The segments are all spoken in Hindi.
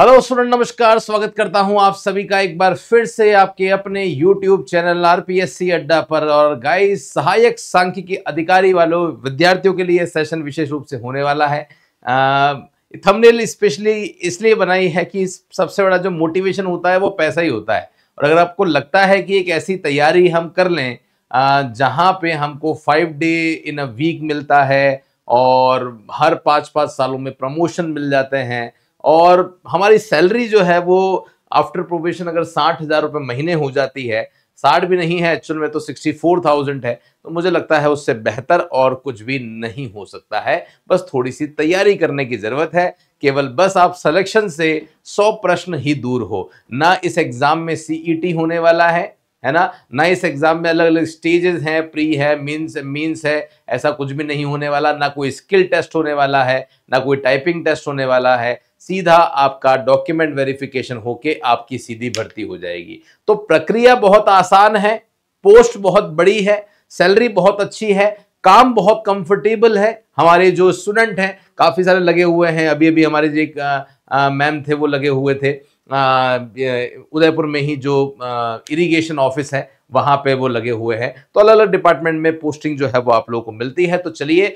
हेलो स्टूडेंट नमस्कार स्वागत करता हूं आप सभी का एक बार फिर से आपके अपने यूट्यूब चैनल आरपीएससी अड्डा पर और गाइस सहायक सांख्यिकी अधिकारी वालों विद्यार्थियों के लिए सेशन विशेष रूप से होने वाला है थंबनेल स्पेशली इसलिए बनाई है कि सबसे बड़ा जो मोटिवेशन होता है वो पैसा ही होता है और अगर आपको लगता है कि एक ऐसी तैयारी हम कर लें जहाँ पे हमको five day in a week मिलता है और हर पाँच पाँच सालों में प्रमोशन मिल जाते हैं और हमारी सैलरी जो है वो आफ्टर प्रोबेशन अगर साठ हज़ार रुपये महीने हो जाती है साठ भी नहीं है एक्चुअल में तो सिक्सटी फोर थाउजेंड है तो मुझे लगता है उससे बेहतर और कुछ भी नहीं हो सकता है बस थोड़ी सी तैयारी करने की ज़रूरत है केवल बस आप सिलेक्शन से सौ प्रश्न ही दूर हो ना इस एग्ज़ाम में सीईटी e होने वाला है है ना ना इस एग्ज़ाम में अलग अलग स्टेजेस हैं प्री है मीन्स मीन्स है ऐसा कुछ भी नहीं होने वाला ना कोई स्किल टेस्ट होने वाला है ना कोई टाइपिंग टेस्ट होने वाला है सीधा आपका डॉक्यूमेंट वेरिफिकेशन होके आपकी सीधी भर्ती हो जाएगी तो प्रक्रिया बहुत आसान है पोस्ट बहुत बड़ी है सैलरी बहुत अच्छी है काम बहुत कंफर्टेबल है हमारे जो स्टूडेंट हैं काफ़ी सारे लगे हुए हैं अभी अभी हमारे जो मैम थे वो लगे हुए थे उदयपुर में ही जो इरिगेशन ऑफिस है वहाँ पे वो लगे हुए हैं तो अलग अलग डिपार्टमेंट में पोस्टिंग जो है वो आप लोगों को मिलती है तो चलिए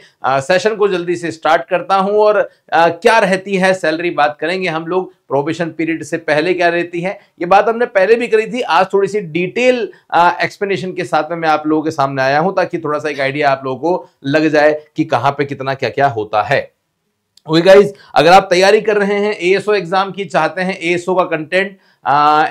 सेशन को जल्दी से स्टार्ट करता हूँ और आ, क्या रहती है सैलरी बात करेंगे हम लोग प्रोबेशन पीरियड से पहले क्या रहती है ये बात हमने पहले भी करी थी आज थोड़ी सी डिटेल एक्सप्लेनेशन के साथ में मैं आप लोगों के सामने आया हूँ ताकि थोड़ा सा एक आइडिया आप लोगों को लग जाए कि कहाँ पे कितना क्या क्या होता है गाइस अगर आप तैयारी कर रहे हैं एएसओ एग्जाम की चाहते हैं एएसओ का कंटेंट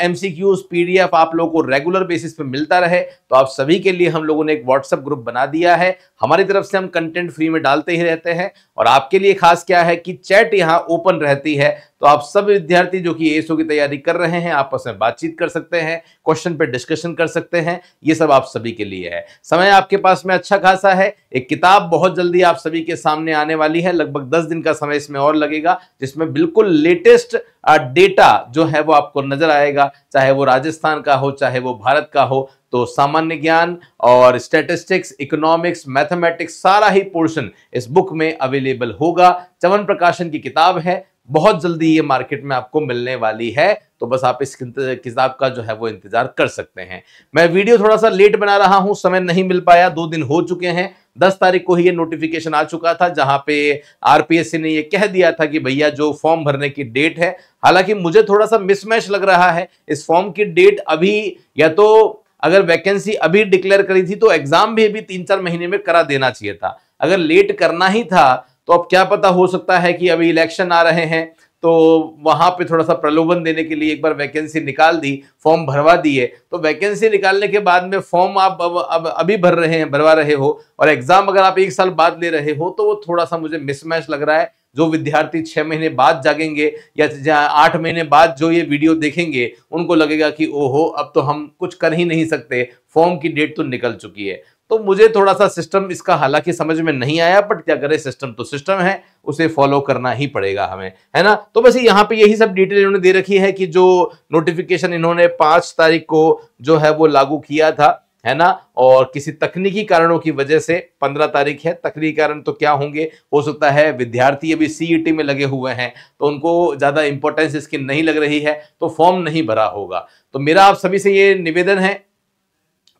एम सी क्यूज आप लोगों को रेगुलर बेसिस पे मिलता रहे तो आप सभी के लिए हम लोगों ने एक व्हाट्सएप ग्रुप बना दिया है हमारी तरफ से हम कंटेंट फ्री में डालते ही रहते हैं और आपके लिए खास क्या है कि चैट यहाँ ओपन रहती है तो आप सब विद्यार्थी जो कि एसओ की तैयारी कर रहे हैं आपस में बातचीत कर सकते हैं क्वेश्चन पे डिस्कशन कर सकते हैं ये सब आप सभी के लिए है समय आपके पास में अच्छा खासा है एक किताब बहुत जल्दी आप सभी के सामने आने वाली है लगभग दस दिन का समय इसमें और लगेगा जिसमें बिल्कुल लेटेस्ट डेटा जो है वो आपको नजर आएगा चाहे वो राजस्थान का हो चाहे वो भारत का हो तो सामान्य ज्ञान और स्टेटिस्टिक्स इकोनॉमिक्स मैथमेटिक्स सारा ही पोर्शन इस बुक में अवेलेबल होगा चवन प्रकाशन की किताब है बहुत जल्दी ये मार्केट में आपको मिलने वाली है तो बस आप इस किताब का जो है वो इंतजार कर सकते हैं मैं वीडियो थोड़ा सा लेट बना रहा हूं समय नहीं मिल पाया दो दिन हो चुके हैं दस तारीख को ही ये नोटिफिकेशन आ चुका था जहां पे आरपीएससी ने ये कह दिया था कि भैया जो फॉर्म भरने की डेट है हालांकि मुझे थोड़ा सा मिसमैच लग रहा है इस फॉर्म की डेट अभी या तो अगर वैकेंसी अभी डिक्लेयर करी थी तो एग्जाम भी अभी तीन चार महीने में करा देना चाहिए था अगर लेट करना ही था तो अब क्या पता हो सकता है कि अभी इलेक्शन आ रहे हैं तो वहाँ पे थोड़ा सा प्रलोभन देने के लिए एक बार वैकेंसी निकाल दी फॉर्म भरवा दिए तो वैकेंसी निकालने के बाद में फॉर्म आप अब, अब अभी भर रहे हैं भरवा रहे हो और एग्ज़ाम अगर आप एक साल बाद ले रहे हो तो वो थोड़ा सा मुझे मिसमैच लग रहा है जो विद्यार्थी छः महीने बाद जागेंगे या आठ महीने बाद जो ये वीडियो देखेंगे उनको लगेगा कि ओहो अब तो हम कुछ कर ही नहीं सकते फॉर्म की डेट तो निकल चुकी है तो मुझे थोड़ा सा सिस्टम इसका हालांकि समझ में नहीं आया बट क्या करें सिस्टम तो सिस्टम है उसे फॉलो करना ही पड़ेगा हमें है ना तो बस यहाँ पे यही सब डिटेल इन्होंने दे रखी है कि जो नोटिफिकेशन इन्होंने पांच तारीख को जो है वो लागू किया था है ना और किसी तकनीकी कारणों की वजह से पंद्रह तारीख है तकनीकी कारण तो क्या होंगे हो सकता है विद्यार्थी अभी सीईटी e में लगे हुए हैं तो उनको ज़्यादा इंपॉर्टेंस इसकी नहीं लग रही है तो फॉर्म नहीं भरा होगा तो मेरा आप सभी से ये निवेदन है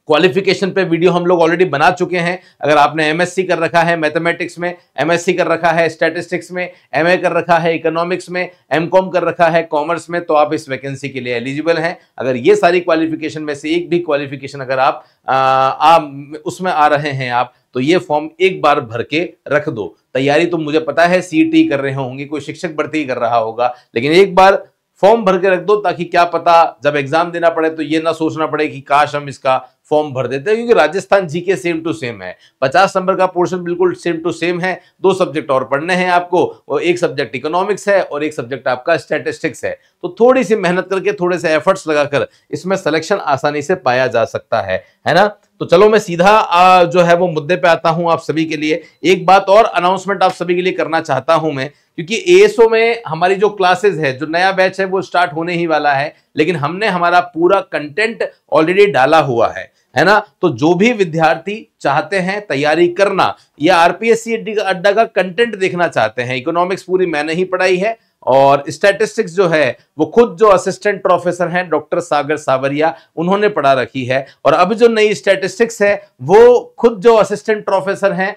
क्वालिफिकेशन पे वीडियो हम लोग ऑलरेडी बना चुके हैं अगर आपने एमएससी कर रखा है मैथमेटिक्स में एमएससी कर रखा है स्टैटिस्टिक्स में एमए कर रखा है इकोनॉमिक्स में एमकॉम कर रखा है कॉमर्स में तो आप इस वैकेंसी के लिए एलिजिबल हैं अगर ये सारी क्वालिफिकेशन में से एक भी क्वालिफिकेशन अगर आप आ, उसमें आ रहे हैं आप तो ये फॉर्म एक बार भर के रख दो तैयारी तो मुझे पता है सी कर रहे होंगे कोई शिक्षक भर्ती कर रहा होगा लेकिन एक बार फॉर्म भर के रख दो ताकि क्या पता जब एग्जाम देना पड़े तो ये ना सोचना पड़े कि काश हम इसका फॉर्म भर देते हैं क्योंकि राजस्थान जी के सेम टू सेम है पचास नंबर का पोर्शन बिल्कुल सेम टू सेम है दो सब्जेक्ट और पढ़ने हैं आपको और एक सब्जेक्ट इकोनॉमिक्स है और एक सब्जेक्ट आपका स्टैटिस्टिक्स है तो थोड़ी सी मेहनत करके थोड़े से एफर्ट्स लगाकर इसमें सिलेक्शन आसानी से पाया जा सकता है है ना तो चलो मैं सीधा आ, जो है वो मुद्दे पे आता हूं आप सभी के लिए एक बात और अनाउंसमेंट आप सभी के लिए करना चाहता हूं मैं क्योंकि एसओ में हमारी जो क्लासेस है जो नया बैच है वो स्टार्ट होने ही वाला है लेकिन हमने हमारा पूरा कंटेंट ऑलरेडी डाला हुआ है है ना तो जो भी विद्यार्थी चाहते हैं तैयारी करना या आरपीएससी अड्डा का कंटेंट देखना चाहते हैं इकोनॉमिक्स पूरी मैंने ही पढ़ाई है और स्टैटिस्टिक्स जो है वो खुद जो असिस्टेंट प्रोफेसर हैं डॉक्टर सागर सावरिया उन्होंने पढ़ा रखी है और अब जो नई स्टैटिस्टिक्स है वो खुद जो असिस्टेंट प्रोफेसर हैं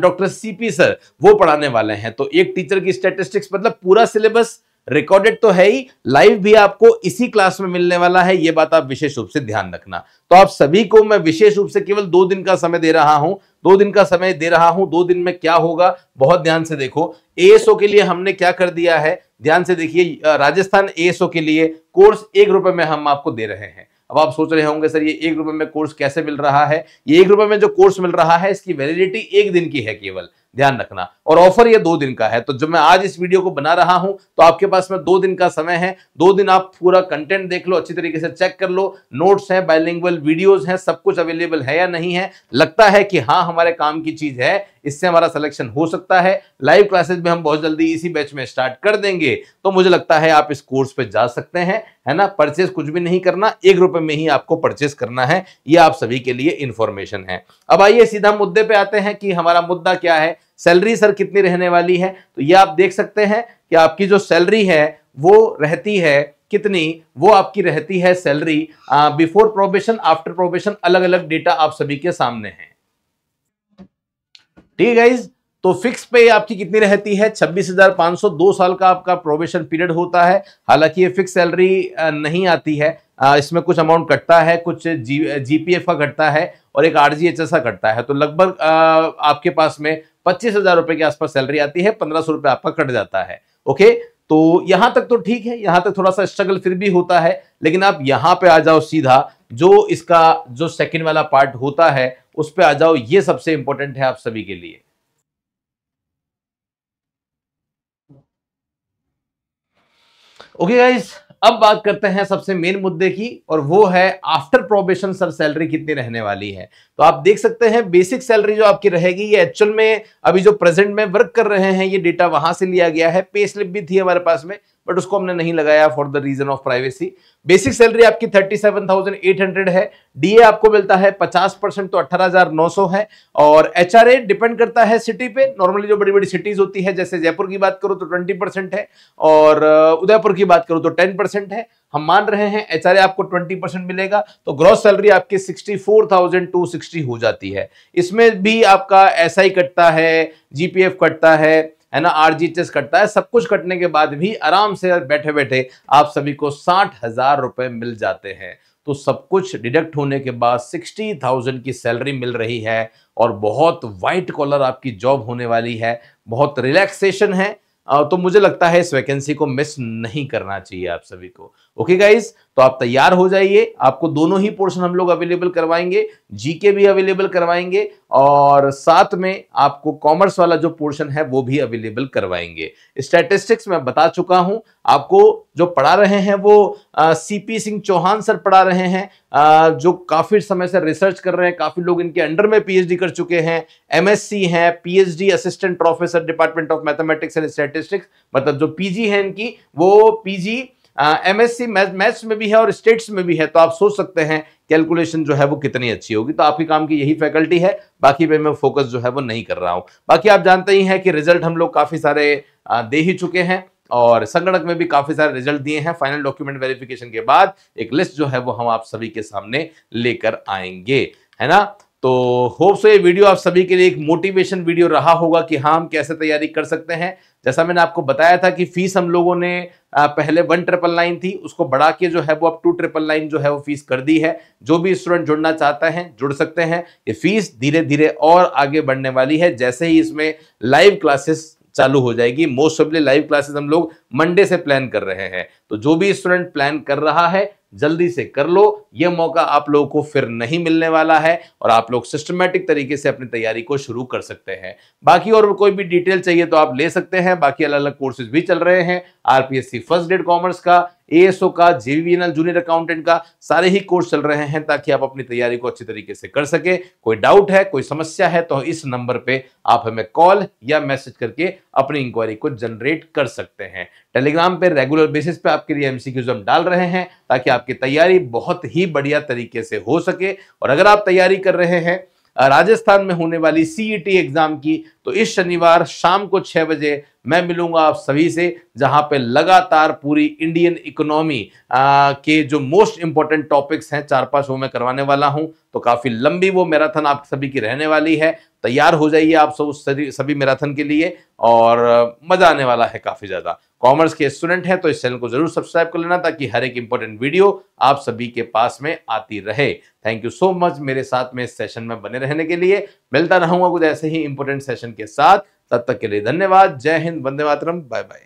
डॉक्टर सीपी सर वो पढ़ाने वाले हैं तो एक टीचर की स्टैटिस्टिक्स मतलब पूरा सिलेबस रिकॉर्डेड तो है ही लाइव भी आपको इसी क्लास में मिलने वाला है ये बात आप विशेष रूप से ध्यान रखना तो आप सभी को मैं विशेष रूप से केवल दो दिन का समय दे रहा हूं दो दिन का समय दे रहा हूं दो दिन में क्या होगा बहुत ध्यान से देखो एएसओ के लिए हमने क्या कर दिया है ध्यान से देखिए राजस्थान एसओ के लिए कोर्स एक रुपए में हम आपको दे रहे हैं अब आप सोच रहे होंगे सर ये एक रुपए में कोर्स कैसे मिल रहा है ये एक रुपए में जो कोर्स मिल रहा है इसकी वैलिडिटी एक दिन की है केवल ध्यान रखना और ऑफर ये दो दिन का है तो जब मैं आज इस वीडियो को बना रहा हूं तो आपके पास में दो दिन का समय है दो दिन आप पूरा कंटेंट देख लो अच्छी तरीके से चेक कर लो नोट्स हैं बायलिंगुअल वीडियोस हैं सब कुछ अवेलेबल है या नहीं है लगता है कि हाँ हमारे काम की चीज है इससे हमारा सिलेक्शन हो सकता है लाइव क्लासेस में हम बहुत जल्दी इसी बैच में स्टार्ट कर देंगे तो मुझे लगता है आप इस कोर्स पे जा सकते हैं है ना परचेस कुछ भी नहीं करना एक रुपए में ही आपको परचेस करना है ये आप सभी के लिए इन्फॉर्मेशन है अब आइए सीधा मुद्दे पे आते हैं कि हमारा मुद्दा क्या है सैलरी सर कितनी रहने वाली है तो ये आप देख सकते हैं कि आपकी जो सैलरी है वो रहती है कितनी वो आपकी रहती है salary before probation after probation अलग अलग डेटा आप सभी के सामने है ठीक है गाइज तो फिक्स पे आपकी कितनी रहती है 26,500 दो साल का आपका प्रोबेशन पीरियड होता है हालांकि ये फिक्स सैलरी नहीं आती है इसमें कुछ अमाउंट कटता है कुछ जी जीपीएफ का कटता है और एक आर जी का कटता है तो लगभग आपके पास में पच्चीस हजार रुपए के आसपास सैलरी आती है पंद्रह सौ रुपए आपका कट जाता है ओके तो यहां तक तो ठीक है यहाँ तक थोड़ा सा स्ट्रगल फिर भी होता है लेकिन आप यहाँ पे आ जाओ सीधा जो इसका जो सेकंड वाला पार्ट होता है उस पर आ जाओ ये सबसे इंपॉर्टेंट है आप सभी के लिए ओके okay गाइस अब बात करते हैं सबसे मेन मुद्दे की और वो है आफ्टर प्रोबेशन सर सैलरी कितनी रहने वाली है तो आप देख सकते हैं बेसिक सैलरी जो आपकी रहेगी ये एक्चुअल में अभी जो प्रेजेंट में वर्क कर रहे हैं ये डेटा वहां से लिया गया है पे स्लिप भी थी हमारे पास में बट उसको हमने नहीं लगाया for the reason of privacy basic salary आपकी 37,800 है डीए आपको मिलता है 50 परसेंट तो 18,900 है और एचआरए डिपेंड करता है सिटी पे नॉर्मली जो बड़ी बड़ी सिटीज होती है जैसे जयपुर की बात करो तो 20 परसेंट है और उदयपुर की बात करो तो 10 परसेंट है हम मान रहे हैं एचआरए आपको 20 परसेंट मिलेगा तो ग्रॉस सैलरी आपकी सिक्सटी हो जाती है इसमें भी आपका एस SI कटता है जीपीएफ कटता है है ना आर जी टेस्ट कटता है सब कुछ कटने के बाद भी आराम से बैठे बैठे आप सभी को साठ हजार रुपए मिल जाते हैं तो सब कुछ डिडक्ट होने के बाद सिक्सटी थाउजेंड की सैलरी मिल रही है और बहुत वाइट कॉलर आपकी जॉब होने वाली है बहुत रिलैक्सेशन है तो मुझे लगता है इस वैकेंसी को मिस नहीं करना चाहिए आप सभी को ओके okay गाइज तो आप तैयार हो जाइए आपको दोनों ही पोर्शन हम लोग अवेलेबल करवाएंगे जीके भी अवेलेबल करवाएंगे और साथ में आपको कॉमर्स वाला जो पोर्शन है वो भी अवेलेबल करवाएंगे स्टैटिस्टिक्स मैं बता चुका हूं आपको जो पढ़ा रहे हैं वो सीपी सिंह चौहान सर पढ़ा रहे हैं आ, जो काफ़ी समय से रिसर्च कर रहे हैं काफ़ी लोग इनके अंडर में पीएचडी कर चुके हैं एमएससी हैं PhD assistant professor department of mathematics and statistics मतलब जो पीजी है इनकी वो पीजी एमएससी मैथ्स में भी है और स्टेट्स में भी है तो आप सोच सकते हैं कैलकुलेशन जो है वो कितनी अच्छी होगी तो आपके काम की यही फैकल्टी है बाकी पे मैं फोकस जो है वो नहीं कर रहा हूँ बाकी आप जानते ही हैं कि रिजल्ट हम लोग काफ़ी सारे दे ही चुके हैं और संगणक में भी काफ़ी सारे रिजल्ट दिए हैं फाइनल डॉक्यूमेंट वेरिफिकेशन के बाद एक लिस्ट जो है वो हम आप सभी के सामने लेकर आएंगे है ना तो होप सो ये वीडियो आप सभी के लिए एक मोटिवेशन वीडियो रहा होगा कि हाँ हम कैसे तैयारी कर सकते हैं जैसा मैंने आपको बताया था कि फीस हम लोगों ने पहले वन ट्रिपल नाइन थी उसको बढ़ा के जो है वो अब टू ट्रिपल नाइन जो है वो फीस कर दी है जो भी स्टूडेंट जुड़ना चाहता है जुड़ सकते हैं ये फीस धीरे धीरे और आगे बढ़ने वाली है जैसे ही इसमें लाइव क्लासेस चालू हो जाएगी मोस्ट ऑफली लाइव क्लासेस हम लोग मंडे से प्लान कर रहे हैं तो जो भी स्टूडेंट प्लान कर रहा है जल्दी से कर लो ये मौका आप लोगों को फिर नहीं मिलने वाला है और आप लोग सिस्टमेटिक तरीके से अपनी तैयारी को शुरू कर सकते हैं बाकी और कोई भी डिटेल चाहिए तो आप ले सकते हैं बाकी अलग अलग कोर्सेज भी चल रहे हैं आरपीएससी फर्स्ट ग्रेड कॉमर्स का एएसओ का जीवीएनएल जूनियर अकाउंटेंट का सारे ही कोर्स चल रहे हैं ताकि आप अपनी तैयारी को अच्छी तरीके से कर सके कोई डाउट है कोई समस्या है तो इस नंबर पे आप हमें कॉल या मैसेज करके अपनी इंक्वायरी को जनरेट कर सकते हैं टेलीग्राम पे रेगुलर बेसिस पे आपके लिए एमसीक्यूज हम डाल रहे हैं ताकि आपकी तैयारी बहुत ही बढ़िया तरीके से हो सके और अगर आप तैयारी कर रहे हैं राजस्थान में होने वाली सीईटी एग्जाम e की तो इस शनिवार शाम को छह बजे मैं मिलूंगा आप सभी से जहां पे लगातार पूरी इंडियन इकोनॉमी के जो मोस्ट इंपॉर्टेंट टॉपिक्स हैं चार पांच वो मैं करवाने वाला हूं तो काफ़ी लंबी वो मैराथन आप सभी की रहने वाली है तैयार हो जाइए आप सब सभी मैराथन के लिए और मज़ा आने वाला है काफ़ी ज़्यादा कॉमर्स के स्टूडेंट हैं तो इस चैनल को जरूर सब्सक्राइब कर लेना ताकि हर एक इंपॉर्टेंट वीडियो आप सभी के पास में आती रहे थैंक यू सो मच मेरे साथ में इस सेशन में बने रहने के लिए मिलता रहूंगा कुछ ऐसे ही इंपॉर्टेंट सेशन के साथ तब तक के लिए धन्यवाद जय हिंद वंदे मातरम बाय बाय